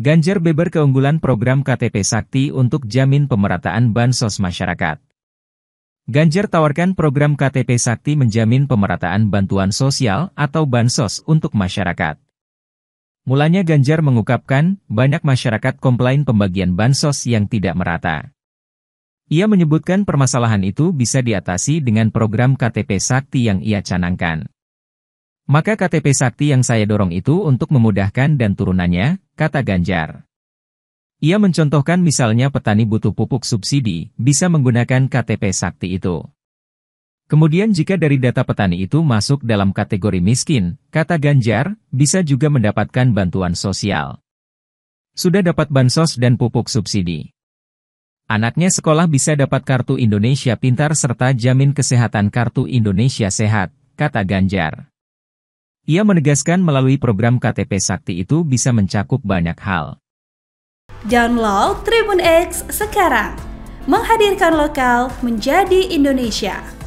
Ganjar beber keunggulan program KTP Sakti untuk jamin pemerataan bansos masyarakat. Ganjar tawarkan program KTP Sakti menjamin pemerataan bantuan sosial atau bansos untuk masyarakat. Mulanya Ganjar mengungkapkan, banyak masyarakat komplain pembagian bansos yang tidak merata. Ia menyebutkan permasalahan itu bisa diatasi dengan program KTP Sakti yang ia canangkan. Maka KTP Sakti yang saya dorong itu untuk memudahkan dan turunannya, kata Ganjar. Ia mencontohkan misalnya petani butuh pupuk subsidi, bisa menggunakan KTP sakti itu. Kemudian jika dari data petani itu masuk dalam kategori miskin, kata Ganjar, bisa juga mendapatkan bantuan sosial. Sudah dapat bansos dan pupuk subsidi. Anaknya sekolah bisa dapat kartu Indonesia Pintar serta jamin kesehatan kartu Indonesia Sehat, kata Ganjar. Ia menegaskan melalui program KTP Sakti itu bisa mencakup banyak hal. Download Tribun X sekarang. Menghadirkan lokal menjadi Indonesia.